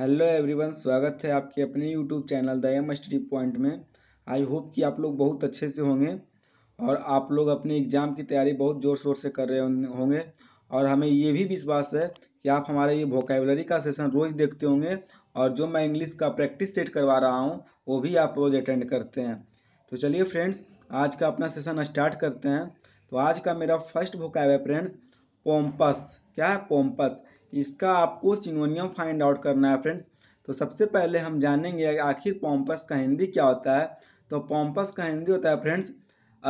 hello everyone स्वागत है आपके अपने YouTube channel the M Study Point में आई होप कि आप लोग बहुत अच्छे से होंगे और आप लोग अपने एग्ज़ाम की तैयारी बहुत ज़ोर शोर से कर रहे होंगे और हमें ये भी विश्वास है कि आप हमारे ये वोकेबलरी का सेशन रोज़ देखते होंगे और जो मैं इंग्लिश का प्रैक्टिस सेट करवा रहा हूँ वो भी आप रोज़ अटेंड करते हैं तो चलिए फ्रेंड्स आज का अपना सेशन स्टार्ट करते हैं तो आज का मेरा फर्स्ट वोकैब है फ्रेंड्स पोम्पस क्या है पोम्पस इसका आपको सिनोनियम फाइंड आउट करना है फ्रेंड्स तो सबसे पहले हम जानेंगे आखिर पॉम्पस का हिंदी क्या होता है तो पॉम्पस का हिंदी होता है फ्रेंड्स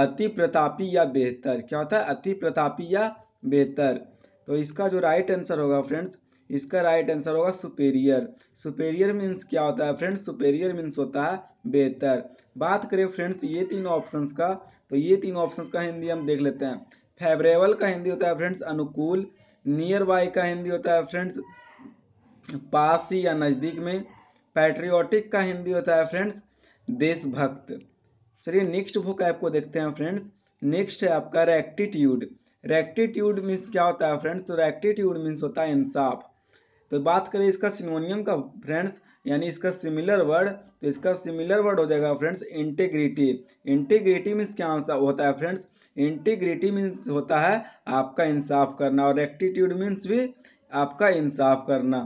अति प्रतापी या बेहतर क्या होता है अति प्रतापी या बेहतर तो इसका जो राइट आंसर होगा फ्रेंड्स इसका राइट आंसर होगा सुपेरियर सुपेरियर मीन्स क्या होता है फ्रेंड्स सुपेरियर मीन्स होता है बेहतर बात करें फ्रेंड्स ये तीन ऑप्शंस का तो ये तीन ऑप्शंस का हिंदी हम देख लेते हैं फेवरेबल का हिंदी होता है फ्रेंड्स अनुकूल नियर बाय का हिंदी होता है फ्रेंड्स पास ही या नज़दीक में पैट्रियोटिक का हिंदी होता है फ्रेंड्स देशभक्त चलिए नेक्स्ट बुक आपको देखते हैं फ्रेंड्स नेक्स्ट है आपका रेक्टिट्यूड रेक्टिट्यूड मीन्स क्या होता है फ्रेंड्स तो रेक्टिट्यूड मीन्स होता है इंसाफ तो बात करें इसका सिनोनियम का फ्रेंड्स यानी इसका सिमिलर वर्ड तो इसका सिमिलर वर्ड हो जाएगा फ्रेंड्स इंटीग्रिटी इंटीग्रिटी मीन्स क्या होता है फ्रेंड्स इंटीग्रिटी मीन्स होता है आपका इंसाफ करना और एक्टीट्यूड मीन्स भी आपका इंसाफ करना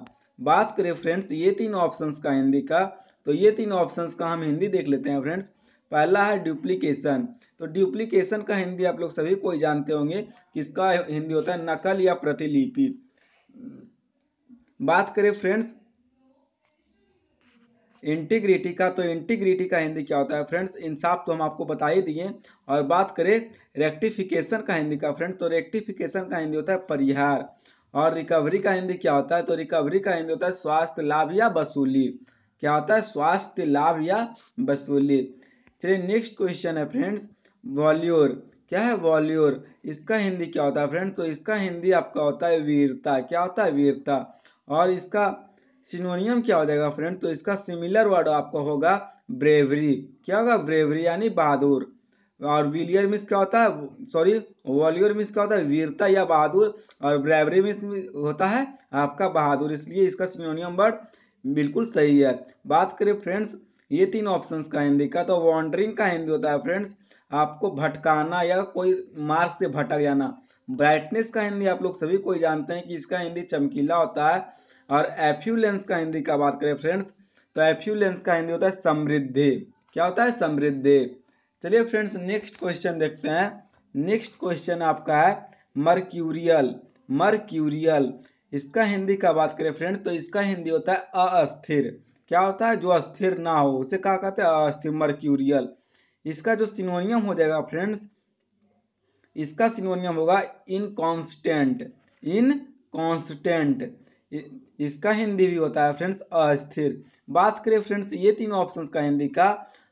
बात करें फ्रेंड्स ये तीन ऑप्शंस का हिंदी का तो ये तीन ऑप्शंस का हम हिंदी देख लेते हैं फ्रेंड्स पहला है ड्यूप्लीकेशन तो ड्यूप्लीकेशन का हिंदी आप लोग सभी कोई जानते होंगे किसका हिंदी होता है नकल या प्रतिलिपि बात करें फ्रेंड्स इंटीग्रिटी का तो इंटीग्रिटी का हिंदी क्या होता है फ्रेंड्स इंसाफ तो हम आपको बता ही दिए और बात करें रेक्टिफिकेशन का हिंदी का फ्रेंड्स तो रेक्टिफिकेशन का हिंदी होता है परिहार और रिकवरी का हिंदी क्या होता है तो रिकवरी का हिंदी होता है स्वास्थ्य लाभ या वसूली क्या होता है स्वास्थ्य लाभ या वसूली चलिए नेक्स्ट क्वेश्चन है फ्रेंड्स वॉल्यूर क्या है वॉल्यूर इसका हिंदी क्या होता है फ्रेंड्स तो इसका हिंदी आपका होता है वीरता क्या होता है वीरता और इसका सिनोनियम क्या हो जाएगा फ्रेंड तो इसका सिमिलर वर्ड आपका होगा ब्रेवरी क्या होगा ब्रेवरी यानी बहादुर और विलियर मिस क्या होता है सॉरी वॉलियर मिस क्या होता है वीरता या बहादुर और ब्रेवरी मिस होता है आपका बहादुर इसलिए इसका सिनोनियम वर्ड बिल्कुल सही है बात करें फ्रेंड्स ये तीन ऑप्शन का हिंदी का तो वॉन्ड्रिंग का हिंदी होता है फ्रेंड्स आपको भटकाना या कोई मार्ग से भटक जाना ब्राइटनेस का हिंदी आप लोग सभी कोई जानते हैं कि इसका हिंदी चमकीला होता है और एफ्यूलेंस का हिंदी का बात करें फ्रेंड्स तो एफ्यूलेंस का हिंदी होता है समृद्धि क्या होता है समृद्धि चलिए फ्रेंड्स नेक्स्ट क्वेश्चन देखते हैं नेक्स्ट क्वेश्चन आपका है मर्क्यूरियल मर्क्यूरियल इसका हिंदी का बात करें फ्रेंड तो इसका हिंदी होता है अस्थिर क्या होता है जो अस्थिर ना हो उसे कहा कहते हैं अस्थिर मर्क्यूरियल इसका जो सिनोनियम हो जाएगा फ्रेंड्स इसका सिनोनियम होगा इनकॉन्स्टेंट इनकॉन्स्टेंट इसका हिंदी भी होता है फ्रेंड्स अस्थिर बात करें फ्रेंड्स ये तीनों ऑप्शंस का हिंदी का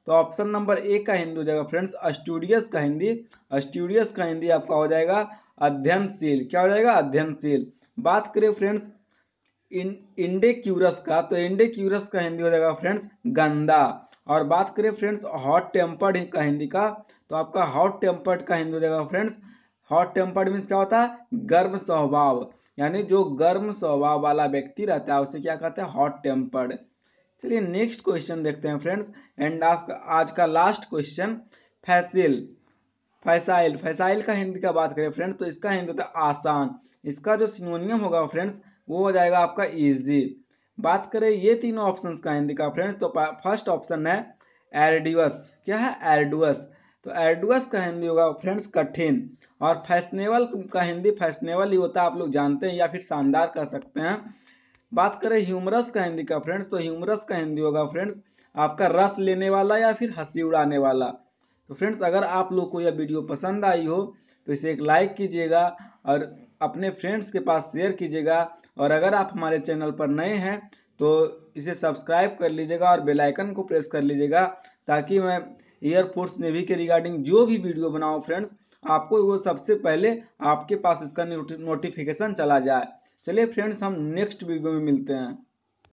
तो ऑप्शन नंबर ए का हिंदी हो जाएगा फ्रेंड्स अस्टूडियस का हिंदी अस्टूडियस का हिंदी आपका हो जाएगा अध्ययनशील क्या हो जाएगा अध्ययनशील बात करें फ्रेंड्स इन इंडे क्यूरस का तो इंडे क्यूरस का हिंदी हो जाएगा फ्रेंड्स गंदा और बात करें फ्रेंड्स हॉट टेम्पर्ड का हिंदी का तो आपका हॉट टेम्पर्ड का हिंदी हो जाएगा फ्रेंड्स हॉट टेम्पर्ड मीन्स क्या होता है गर्भ स्वभाव यानी जो गर्म स्वभाव वाला व्यक्ति रहता है उसे क्या कहते हैं हॉट टेम्पर्ड चलिए नेक्स्ट क्वेश्चन देखते हैं फ्रेंड्स एंड आज का लास्ट क्वेश्चन फैसिल फैसाइल फैसाइल का हिंदी का बात करें फ्रेंड्स तो इसका हिंदी होता है आसान इसका जो सिनोनियम होगा फ्रेंड्स वो हो जाएगा आपका इजी बात करें ये तीनों ऑप्शंस का हिंदी का फ्रेंड्स तो फर्स्ट ऑप्शन है एरडुअस क्या है एरडुअस तो एडवस का हिंदी होगा फ्रेंड्स कठिन और फैशनेबल का हिंदी फैशनेबल ही होता है आप लोग जानते हैं या फिर शानदार कह सकते हैं बात करें ह्यूमरस का हिंदी का फ्रेंड्स तो ह्यूमरस का हिंदी होगा फ्रेंड्स आपका रस लेने वाला या फिर हंसी उड़ाने वाला तो फ्रेंड्स अगर आप लोग को यह वीडियो पसंद आई हो तो इसे एक लाइक कीजिएगा और अपने फ्रेंड्स के पास शेयर कीजिएगा और अगर आप हमारे चैनल पर नए हैं तो इसे सब्सक्राइब कर लीजिएगा और बेलाइकन को प्रेस कर लीजिएगा ताकि मैं एयरफोर्स नेवी के रिगार्डिंग जो भी वीडियो बनाओ फ्रेंड्स आपको वो सबसे पहले आपके पास इसका नोटिफिकेशन चला जाए चलिए फ्रेंड्स हम नेक्स्ट वीडियो में मिलते हैं